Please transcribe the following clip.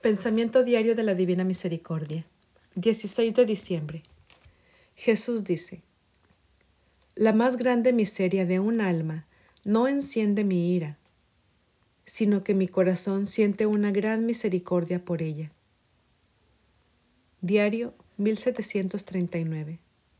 Pensamiento diario de la Divina Misericordia. 16 de diciembre. Jesús dice, La más grande miseria de un alma no enciende mi ira, sino que mi corazón siente una gran misericordia por ella. Diario 1739.